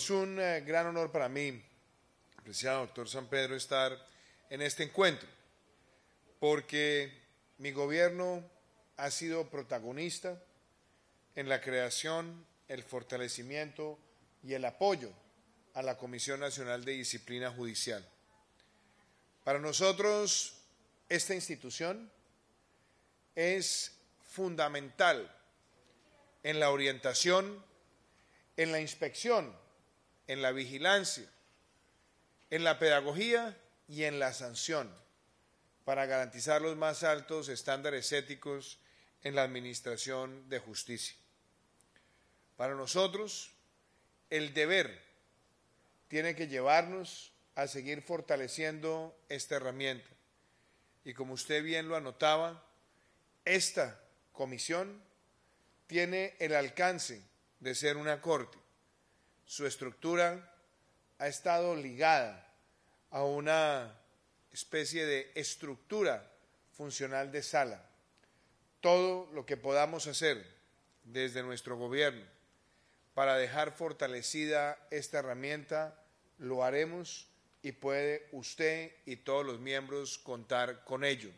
Es un eh, gran honor para mí, apreciado doctor San Pedro, estar en este encuentro, porque mi gobierno ha sido protagonista en la creación, el fortalecimiento y el apoyo a la Comisión Nacional de Disciplina Judicial. Para nosotros, esta institución es fundamental en la orientación, en la inspección en la vigilancia, en la pedagogía y en la sanción, para garantizar los más altos estándares éticos en la administración de justicia. Para nosotros, el deber tiene que llevarnos a seguir fortaleciendo esta herramienta. Y como usted bien lo anotaba, esta comisión tiene el alcance de ser una corte su estructura ha estado ligada a una especie de estructura funcional de sala. Todo lo que podamos hacer desde nuestro gobierno para dejar fortalecida esta herramienta, lo haremos y puede usted y todos los miembros contar con ello.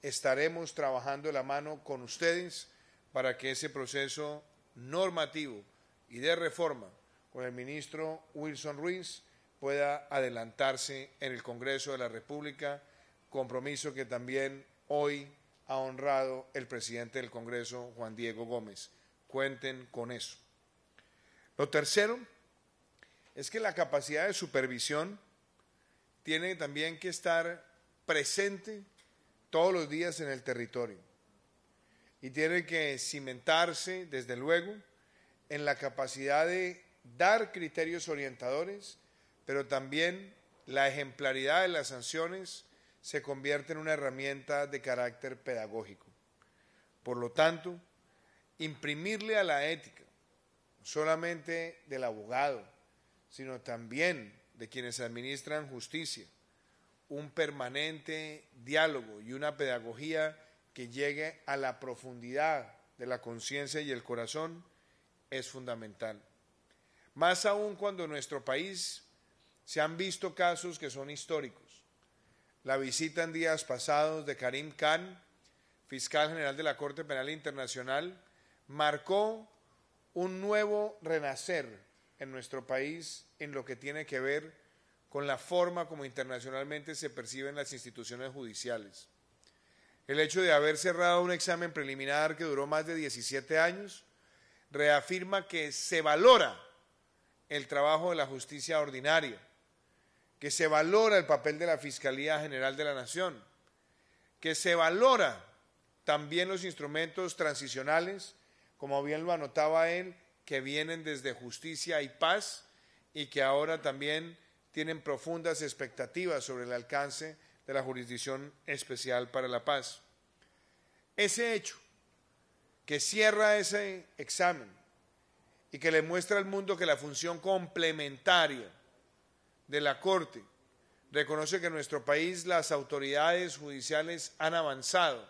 Estaremos trabajando la mano con ustedes para que ese proceso normativo y de reforma con el ministro Wilson Ruiz pueda adelantarse en el Congreso de la República, compromiso que también hoy ha honrado el presidente del Congreso, Juan Diego Gómez. Cuenten con eso. Lo tercero es que la capacidad de supervisión tiene también que estar presente todos los días en el territorio y tiene que cimentarse, desde luego, en la capacidad de dar criterios orientadores, pero también la ejemplaridad de las sanciones se convierte en una herramienta de carácter pedagógico. Por lo tanto, imprimirle a la ética, solamente del abogado, sino también de quienes administran justicia, un permanente diálogo y una pedagogía que llegue a la profundidad de la conciencia y el corazón es fundamental. Más aún cuando en nuestro país se han visto casos que son históricos. La visita en días pasados de Karim Khan, fiscal general de la Corte Penal Internacional, marcó un nuevo renacer en nuestro país en lo que tiene que ver con la forma como internacionalmente se perciben las instituciones judiciales. El hecho de haber cerrado un examen preliminar que duró más de 17 años reafirma que se valora el trabajo de la justicia ordinaria, que se valora el papel de la Fiscalía General de la Nación, que se valora también los instrumentos transicionales, como bien lo anotaba él, que vienen desde justicia y paz y que ahora también tienen profundas expectativas sobre el alcance de la Jurisdicción Especial para la Paz. Ese hecho que cierra ese examen y que le muestra al mundo que la función complementaria de la Corte reconoce que en nuestro país las autoridades judiciales han avanzado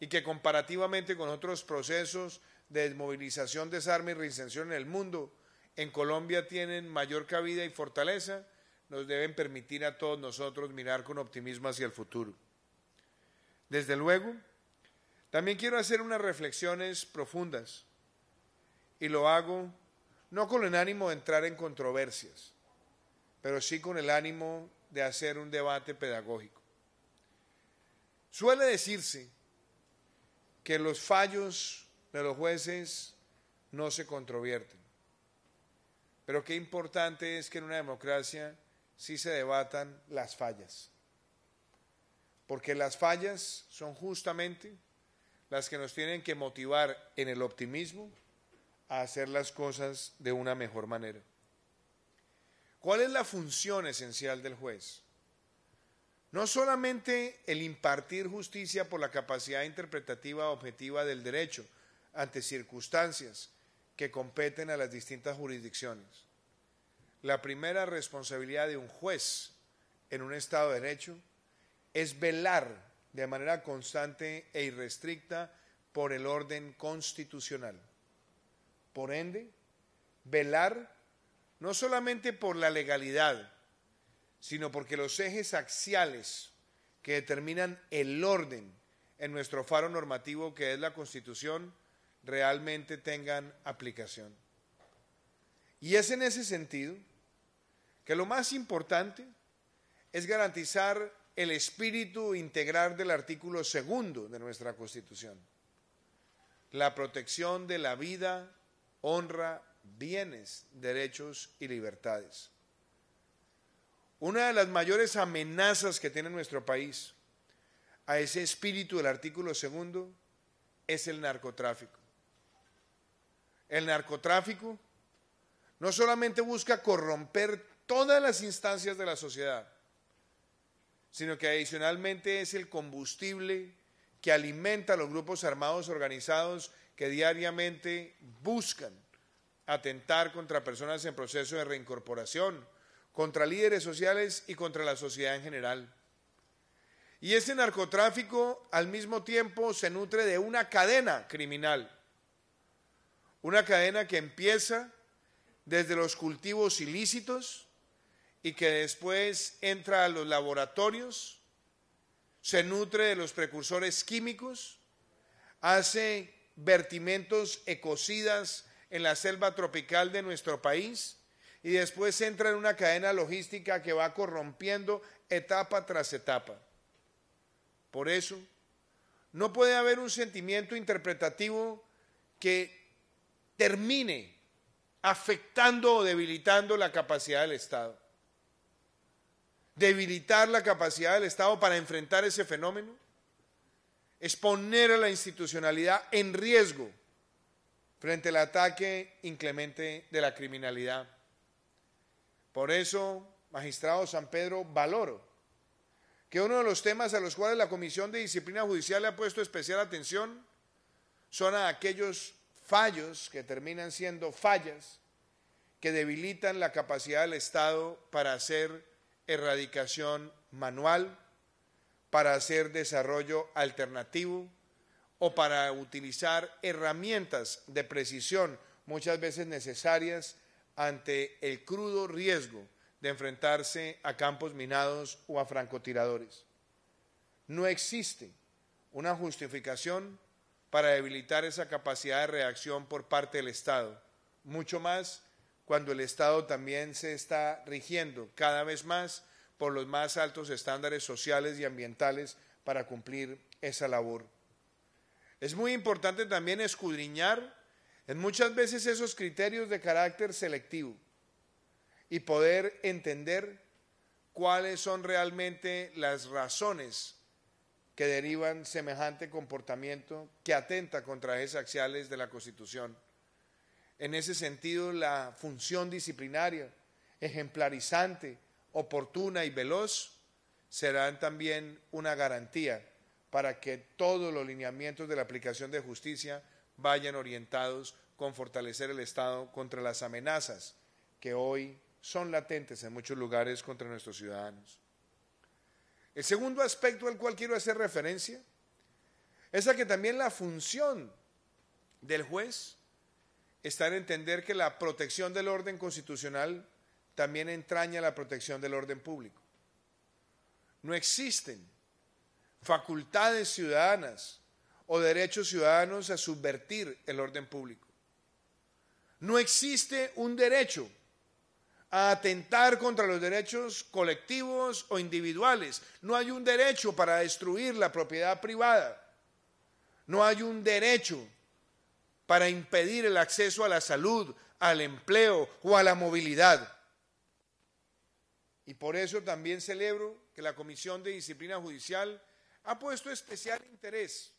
y que comparativamente con otros procesos de desmovilización, desarme y reinserción en el mundo, en Colombia tienen mayor cabida y fortaleza, nos deben permitir a todos nosotros mirar con optimismo hacia el futuro. Desde luego, también quiero hacer unas reflexiones profundas y lo hago no con el ánimo de entrar en controversias, pero sí con el ánimo de hacer un debate pedagógico. Suele decirse que los fallos de los jueces no se controvierten, pero qué importante es que en una democracia sí se debatan las fallas, porque las fallas son justamente las que nos tienen que motivar en el optimismo a hacer las cosas de una mejor manera. ¿Cuál es la función esencial del juez? No solamente el impartir justicia por la capacidad interpretativa objetiva del derecho ante circunstancias que competen a las distintas jurisdicciones. La primera responsabilidad de un juez en un Estado de Derecho es velar de manera constante e irrestricta por el orden constitucional. Por ende, velar no solamente por la legalidad, sino porque los ejes axiales que determinan el orden en nuestro faro normativo que es la Constitución realmente tengan aplicación. Y es en ese sentido que lo más importante es garantizar el espíritu integral del artículo segundo de nuestra Constitución, la protección de la vida, honra, bienes, derechos y libertades. Una de las mayores amenazas que tiene nuestro país a ese espíritu del artículo segundo es el narcotráfico. El narcotráfico no solamente busca corromper todas las instancias de la sociedad, sino que adicionalmente es el combustible que alimenta a los grupos armados organizados que diariamente buscan atentar contra personas en proceso de reincorporación, contra líderes sociales y contra la sociedad en general. Y este narcotráfico al mismo tiempo se nutre de una cadena criminal, una cadena que empieza desde los cultivos ilícitos y que después entra a los laboratorios, se nutre de los precursores químicos, hace vertimentos ecocidas en la selva tropical de nuestro país y después entra en una cadena logística que va corrompiendo etapa tras etapa. Por eso, no puede haber un sentimiento interpretativo que termine afectando o debilitando la capacidad del Estado. Debilitar la capacidad del Estado para enfrentar ese fenómeno es poner a la institucionalidad en riesgo frente al ataque inclemente de la criminalidad. Por eso, magistrado San Pedro, valoro que uno de los temas a los cuales la Comisión de Disciplina Judicial le ha puesto especial atención son aquellos fallos que terminan siendo fallas que debilitan la capacidad del Estado para hacer erradicación manual para hacer desarrollo alternativo o para utilizar herramientas de precisión muchas veces necesarias ante el crudo riesgo de enfrentarse a campos minados o a francotiradores. No existe una justificación para debilitar esa capacidad de reacción por parte del Estado, mucho más cuando el Estado también se está rigiendo cada vez más por los más altos estándares sociales y ambientales para cumplir esa labor. Es muy importante también escudriñar en muchas veces esos criterios de carácter selectivo y poder entender cuáles son realmente las razones que derivan semejante comportamiento que atenta contra ejes axiales de la Constitución. En ese sentido, la función disciplinaria, ejemplarizante, oportuna y veloz serán también una garantía para que todos los lineamientos de la aplicación de justicia vayan orientados con fortalecer el Estado contra las amenazas que hoy son latentes en muchos lugares contra nuestros ciudadanos. El segundo aspecto al cual quiero hacer referencia es a que también la función del juez está en entender que la protección del orden constitucional también entraña la protección del orden público. No existen facultades ciudadanas o derechos ciudadanos a subvertir el orden público. No existe un derecho a atentar contra los derechos colectivos o individuales. No hay un derecho para destruir la propiedad privada. No hay un derecho para impedir el acceso a la salud, al empleo o a la movilidad. Y por eso también celebro que la Comisión de Disciplina Judicial ha puesto especial interés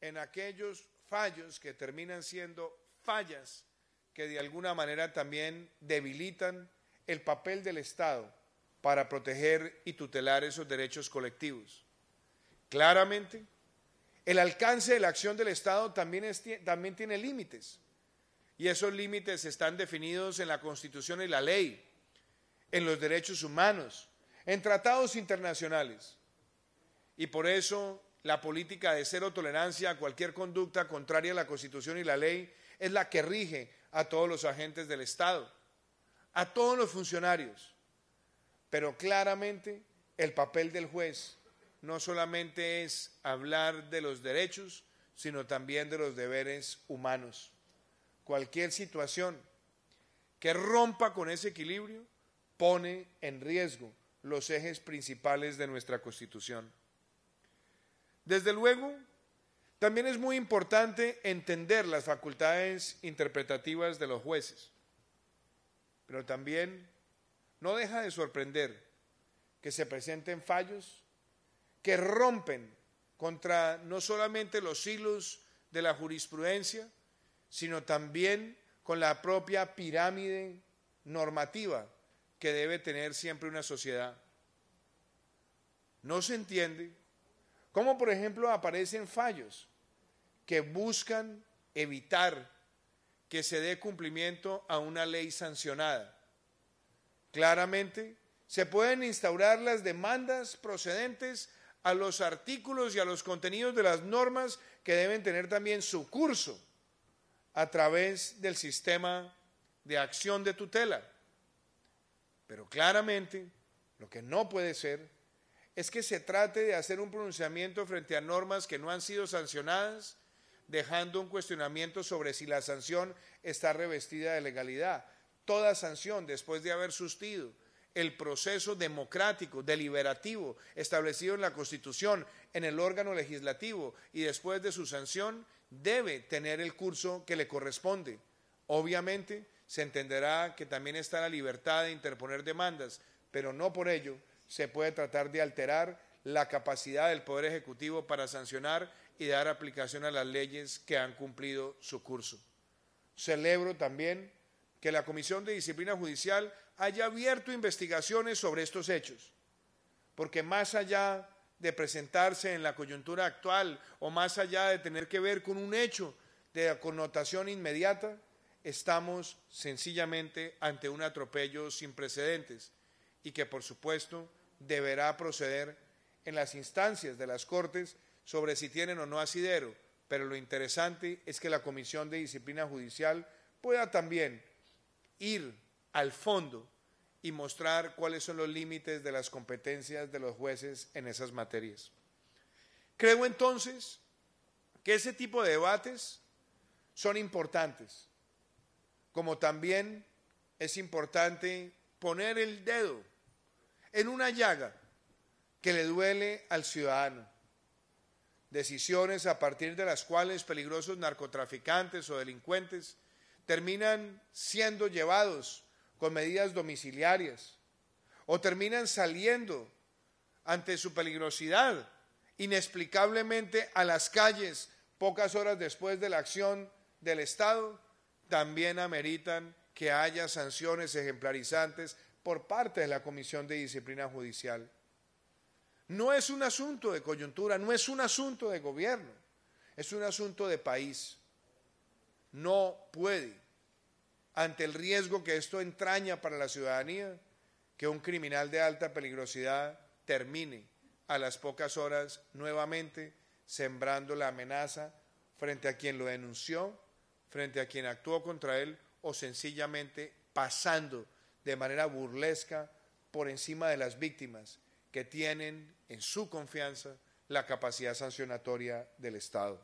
en aquellos fallos que terminan siendo fallas que de alguna manera también debilitan el papel del Estado para proteger y tutelar esos derechos colectivos. Claramente, el alcance de la acción del Estado también, tiene límites y esos límites están definidos en la Constitución y la ley en los derechos humanos, en tratados internacionales. Y por eso la política de cero tolerancia a cualquier conducta contraria a la Constitución y la ley es la que rige a todos los agentes del Estado, a todos los funcionarios. Pero claramente el papel del juez no solamente es hablar de los derechos, sino también de los deberes humanos. Cualquier situación que rompa con ese equilibrio pone en riesgo los ejes principales de nuestra Constitución. Desde luego, también es muy importante entender las facultades interpretativas de los jueces, pero también no deja de sorprender que se presenten fallos que rompen contra no solamente los hilos de la jurisprudencia, sino también con la propia pirámide normativa que debe tener siempre una sociedad. No se entiende cómo, por ejemplo, aparecen fallos que buscan evitar que se dé cumplimiento a una ley sancionada. Claramente, se pueden instaurar las demandas procedentes a los artículos y a los contenidos de las normas que deben tener también su curso a través del sistema de acción de tutela. Pero claramente, lo que no puede ser es que se trate de hacer un pronunciamiento frente a normas que no han sido sancionadas, dejando un cuestionamiento sobre si la sanción está revestida de legalidad. Toda sanción, después de haber sustido el proceso democrático, deliberativo, establecido en la Constitución, en el órgano legislativo y después de su sanción, debe tener el curso que le corresponde. Obviamente, se entenderá que también está la libertad de interponer demandas, pero no por ello se puede tratar de alterar la capacidad del Poder Ejecutivo para sancionar y dar aplicación a las leyes que han cumplido su curso. Celebro también que la Comisión de Disciplina Judicial haya abierto investigaciones sobre estos hechos, porque más allá de presentarse en la coyuntura actual o más allá de tener que ver con un hecho de connotación inmediata, estamos sencillamente ante un atropello sin precedentes y que por supuesto deberá proceder en las instancias de las Cortes sobre si tienen o no asidero, pero lo interesante es que la Comisión de Disciplina Judicial pueda también ir al fondo y mostrar cuáles son los límites de las competencias de los jueces en esas materias. Creo entonces que ese tipo de debates son importantes como también es importante poner el dedo en una llaga que le duele al ciudadano. Decisiones a partir de las cuales peligrosos narcotraficantes o delincuentes terminan siendo llevados con medidas domiciliarias o terminan saliendo ante su peligrosidad inexplicablemente a las calles pocas horas después de la acción del Estado también ameritan que haya sanciones ejemplarizantes por parte de la Comisión de Disciplina Judicial. No es un asunto de coyuntura, no es un asunto de gobierno, es un asunto de país. No puede, ante el riesgo que esto entraña para la ciudadanía, que un criminal de alta peligrosidad termine a las pocas horas nuevamente sembrando la amenaza frente a quien lo denunció frente a quien actuó contra él o sencillamente pasando de manera burlesca por encima de las víctimas que tienen en su confianza la capacidad sancionatoria del Estado.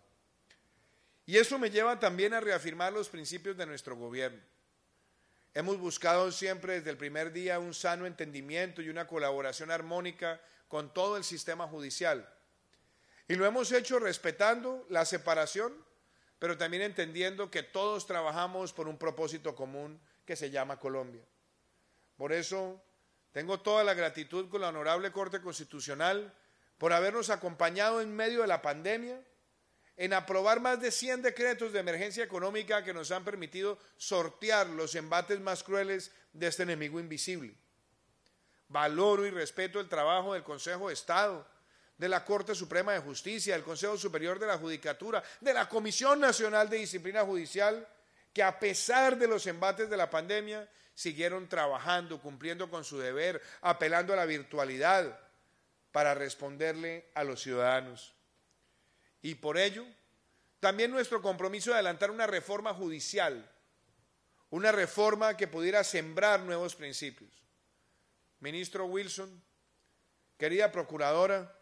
Y eso me lleva también a reafirmar los principios de nuestro gobierno. Hemos buscado siempre desde el primer día un sano entendimiento y una colaboración armónica con todo el sistema judicial. Y lo hemos hecho respetando la separación pero también entendiendo que todos trabajamos por un propósito común que se llama Colombia. Por eso tengo toda la gratitud con la Honorable Corte Constitucional por habernos acompañado en medio de la pandemia en aprobar más de 100 decretos de emergencia económica que nos han permitido sortear los embates más crueles de este enemigo invisible. Valoro y respeto el trabajo del Consejo de Estado, de la Corte Suprema de Justicia, del Consejo Superior de la Judicatura, de la Comisión Nacional de Disciplina Judicial, que a pesar de los embates de la pandemia, siguieron trabajando, cumpliendo con su deber, apelando a la virtualidad para responderle a los ciudadanos. Y por ello, también nuestro compromiso de adelantar una reforma judicial, una reforma que pudiera sembrar nuevos principios. Ministro Wilson, querida Procuradora,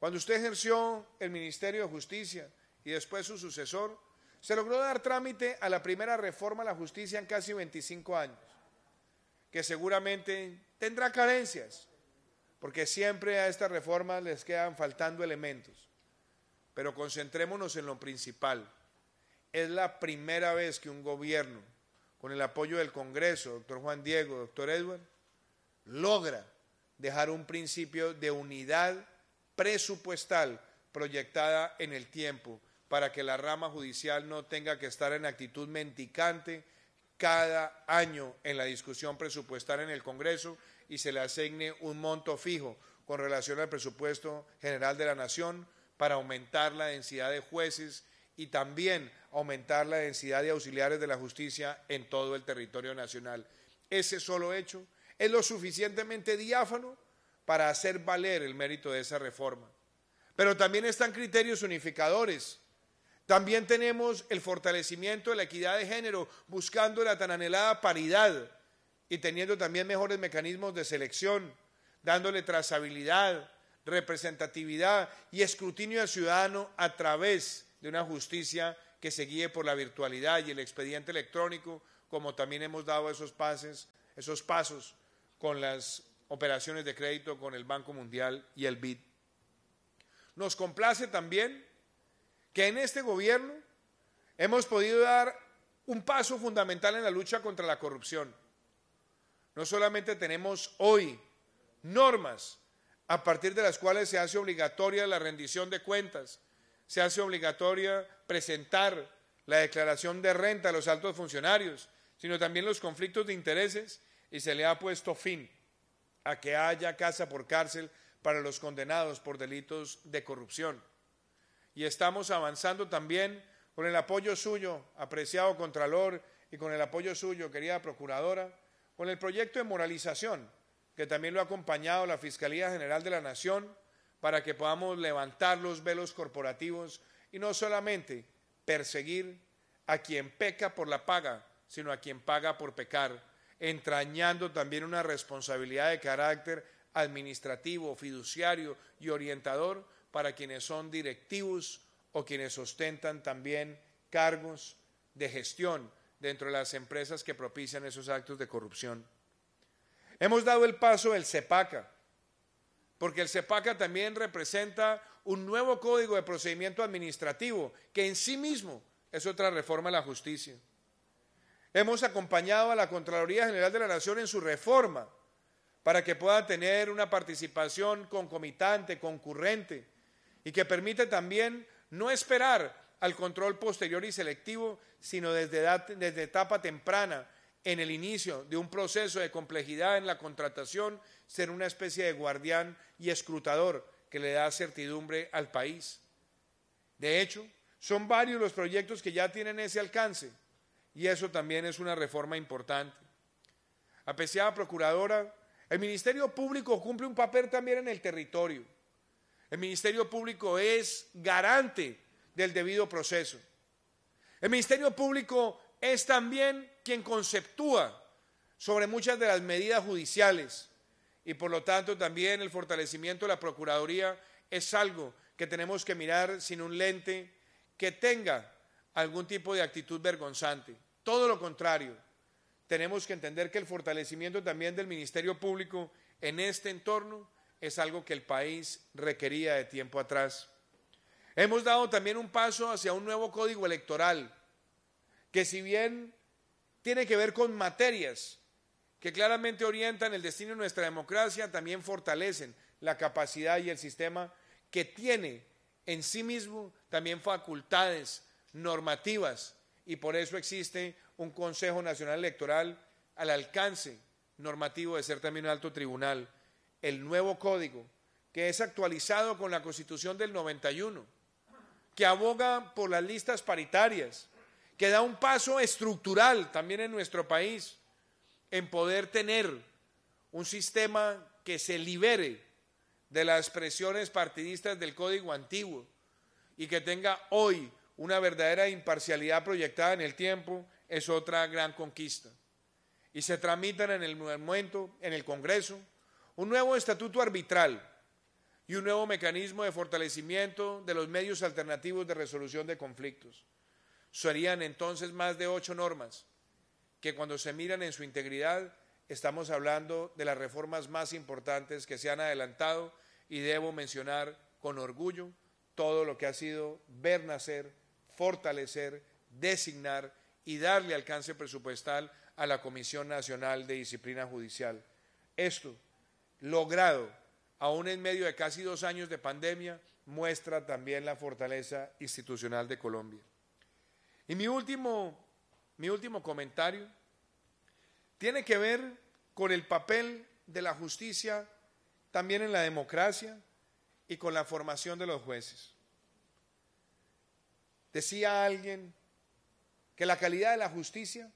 cuando usted ejerció el Ministerio de Justicia y después su sucesor, se logró dar trámite a la primera reforma a la justicia en casi 25 años, que seguramente tendrá carencias, porque siempre a estas reformas les quedan faltando elementos. Pero concentrémonos en lo principal. Es la primera vez que un gobierno, con el apoyo del Congreso, doctor Juan Diego, doctor Edward, logra dejar un principio de unidad presupuestal proyectada en el tiempo para que la rama judicial no tenga que estar en actitud mendicante cada año en la discusión presupuestal en el Congreso y se le asigne un monto fijo con relación al presupuesto general de la Nación para aumentar la densidad de jueces y también aumentar la densidad de auxiliares de la justicia en todo el territorio nacional. Ese solo hecho es lo suficientemente diáfano para hacer valer el mérito de esa reforma. Pero también están criterios unificadores. También tenemos el fortalecimiento de la equidad de género, buscando la tan anhelada paridad y teniendo también mejores mecanismos de selección, dándole trazabilidad, representatividad y escrutinio al ciudadano a través de una justicia que se guíe por la virtualidad y el expediente electrónico, como también hemos dado esos esos pasos con las operaciones de crédito con el Banco Mundial y el BID. Nos complace también que en este gobierno hemos podido dar un paso fundamental en la lucha contra la corrupción. No solamente tenemos hoy normas a partir de las cuales se hace obligatoria la rendición de cuentas, se hace obligatoria presentar la declaración de renta a los altos funcionarios, sino también los conflictos de intereses y se le ha puesto fin a que haya casa por cárcel para los condenados por delitos de corrupción. Y estamos avanzando también con el apoyo suyo, apreciado Contralor, y con el apoyo suyo, querida Procuradora, con el proyecto de moralización, que también lo ha acompañado la Fiscalía General de la Nación, para que podamos levantar los velos corporativos y no solamente perseguir a quien peca por la paga, sino a quien paga por pecar entrañando también una responsabilidad de carácter administrativo, fiduciario y orientador para quienes son directivos o quienes ostentan también cargos de gestión dentro de las empresas que propician esos actos de corrupción. Hemos dado el paso del CEPACA, porque el CEPACA también representa un nuevo código de procedimiento administrativo que en sí mismo es otra reforma de la justicia. Hemos acompañado a la Contraloría General de la Nación en su reforma para que pueda tener una participación concomitante, concurrente, y que permite también no esperar al control posterior y selectivo, sino desde, desde etapa temprana, en el inicio de un proceso de complejidad en la contratación, ser una especie de guardián y escrutador que le da certidumbre al país. De hecho, son varios los proyectos que ya tienen ese alcance y eso también es una reforma importante. la Procuradora, el Ministerio Público cumple un papel también en el territorio. El Ministerio Público es garante del debido proceso. El Ministerio Público es también quien conceptúa sobre muchas de las medidas judiciales y por lo tanto también el fortalecimiento de la Procuraduría es algo que tenemos que mirar sin un lente que tenga algún tipo de actitud vergonzante. Todo lo contrario, tenemos que entender que el fortalecimiento también del Ministerio Público en este entorno es algo que el país requería de tiempo atrás. Hemos dado también un paso hacia un nuevo código electoral, que si bien tiene que ver con materias que claramente orientan el destino de nuestra democracia, también fortalecen la capacidad y el sistema que tiene en sí mismo también facultades normativas y por eso existe un Consejo Nacional Electoral al alcance normativo de ser también un alto tribunal. El nuevo código, que es actualizado con la Constitución del 91, que aboga por las listas paritarias, que da un paso estructural también en nuestro país en poder tener un sistema que se libere de las presiones partidistas del código antiguo y que tenga hoy una verdadera imparcialidad proyectada en el tiempo es otra gran conquista. Y se tramitan en el momento, en el Congreso, un nuevo estatuto arbitral y un nuevo mecanismo de fortalecimiento de los medios alternativos de resolución de conflictos. Serían entonces más de ocho normas que cuando se miran en su integridad estamos hablando de las reformas más importantes que se han adelantado y debo mencionar con orgullo todo lo que ha sido ver nacer fortalecer, designar y darle alcance presupuestal a la Comisión Nacional de Disciplina Judicial. Esto, logrado aún en medio de casi dos años de pandemia, muestra también la fortaleza institucional de Colombia. Y mi último, mi último comentario tiene que ver con el papel de la justicia también en la democracia y con la formación de los jueces. Decía alguien que la calidad de la justicia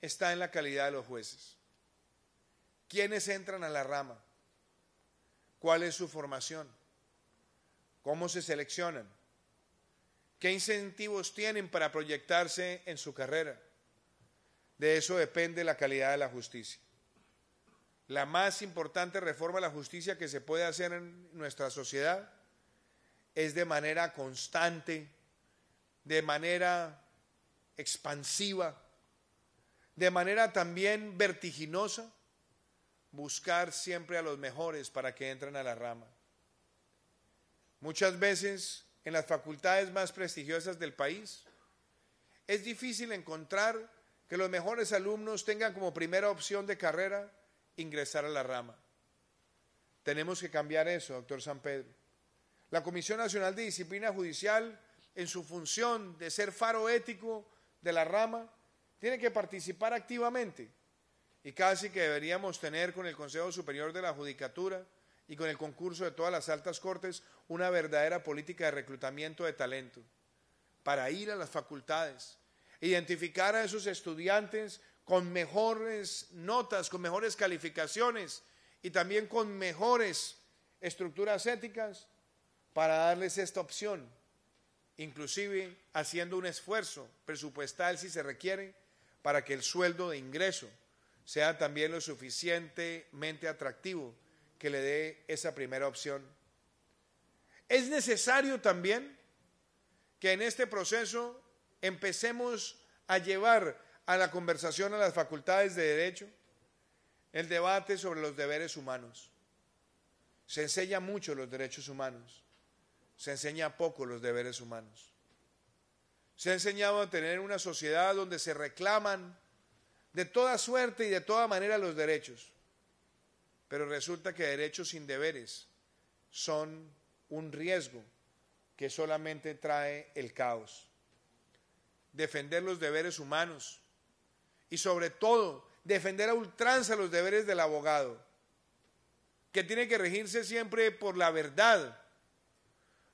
está en la calidad de los jueces. ¿Quiénes entran a la rama? ¿Cuál es su formación? ¿Cómo se seleccionan? ¿Qué incentivos tienen para proyectarse en su carrera? De eso depende la calidad de la justicia. La más importante reforma a la justicia que se puede hacer en nuestra sociedad es de manera constante de manera expansiva, de manera también vertiginosa, buscar siempre a los mejores para que entren a la rama. Muchas veces en las facultades más prestigiosas del país es difícil encontrar que los mejores alumnos tengan como primera opción de carrera ingresar a la rama. Tenemos que cambiar eso, doctor San Pedro. La Comisión Nacional de Disciplina Judicial en su función de ser faro ético de la rama, tiene que participar activamente. Y casi que deberíamos tener con el Consejo Superior de la Judicatura y con el concurso de todas las altas cortes una verdadera política de reclutamiento de talento para ir a las facultades, identificar a esos estudiantes con mejores notas, con mejores calificaciones y también con mejores estructuras éticas para darles esta opción inclusive haciendo un esfuerzo presupuestal si se requiere, para que el sueldo de ingreso sea también lo suficientemente atractivo que le dé esa primera opción. Es necesario también que en este proceso empecemos a llevar a la conversación a las facultades de derecho el debate sobre los deberes humanos. Se enseña mucho los derechos humanos. Se enseña poco los deberes humanos. Se ha enseñado a tener una sociedad donde se reclaman de toda suerte y de toda manera los derechos. Pero resulta que derechos sin deberes son un riesgo que solamente trae el caos. Defender los deberes humanos y sobre todo defender a ultranza los deberes del abogado, que tiene que regirse siempre por la verdad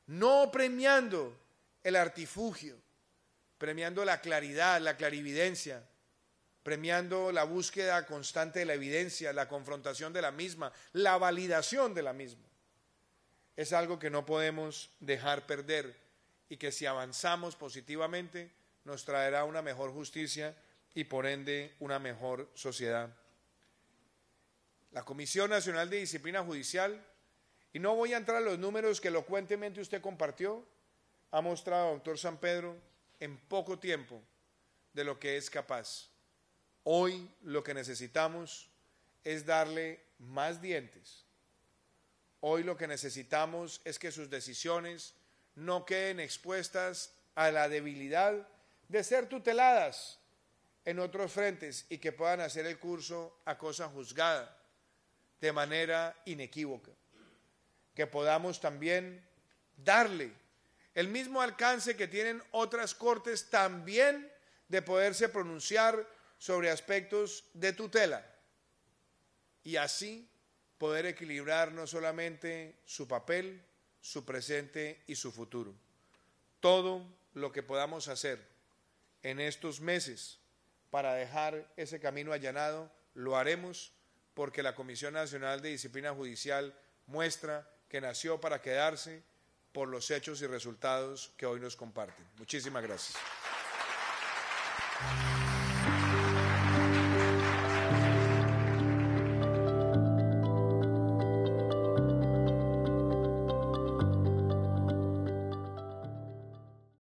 no premiando el artifugio, premiando la claridad, la clarividencia, premiando la búsqueda constante de la evidencia, la confrontación de la misma, la validación de la misma. Es algo que no podemos dejar perder y que si avanzamos positivamente nos traerá una mejor justicia y por ende una mejor sociedad. La Comisión Nacional de Disciplina Judicial y no voy a entrar en los números que elocuentemente usted compartió, ha mostrado, doctor San Pedro, en poco tiempo de lo que es capaz. Hoy lo que necesitamos es darle más dientes. Hoy lo que necesitamos es que sus decisiones no queden expuestas a la debilidad de ser tuteladas en otros frentes y que puedan hacer el curso a cosa juzgada de manera inequívoca que podamos también darle el mismo alcance que tienen otras cortes también de poderse pronunciar sobre aspectos de tutela y así poder equilibrar no solamente su papel, su presente y su futuro. Todo lo que podamos hacer en estos meses para dejar ese camino allanado, lo haremos porque la Comisión Nacional de Disciplina Judicial muestra que nació para quedarse por los hechos y resultados que hoy nos comparten. Muchísimas gracias.